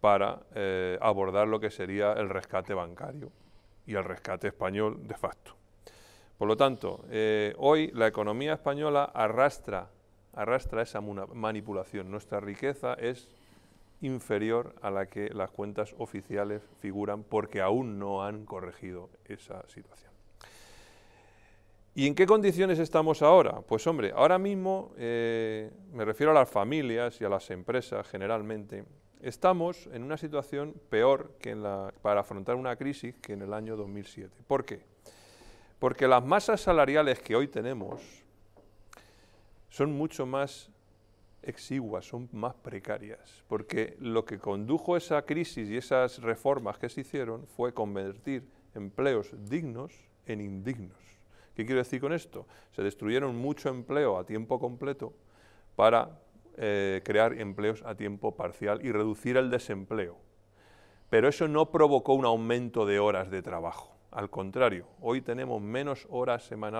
para eh, abordar lo que sería el rescate bancario y el rescate español de facto. Por lo tanto, eh, hoy la economía española arrastra, arrastra esa manipulación. Nuestra riqueza es inferior a la que las cuentas oficiales figuran porque aún no han corregido esa situación. ¿Y en qué condiciones estamos ahora? Pues hombre, ahora mismo eh, me refiero a las familias y a las empresas generalmente, estamos en una situación peor que para afrontar una crisis que en el año 2007. ¿Por qué? Porque las masas salariales que hoy tenemos son mucho más exiguas, son más precarias, porque lo que condujo esa crisis y esas reformas que se hicieron fue convertir empleos dignos en indignos. ¿Qué quiero decir con esto? Se destruyeron mucho empleo a tiempo completo para eh, crear empleos a tiempo parcial y reducir el desempleo. Pero eso no provocó un aumento de horas de trabajo. Al contrario, hoy tenemos menos horas semanales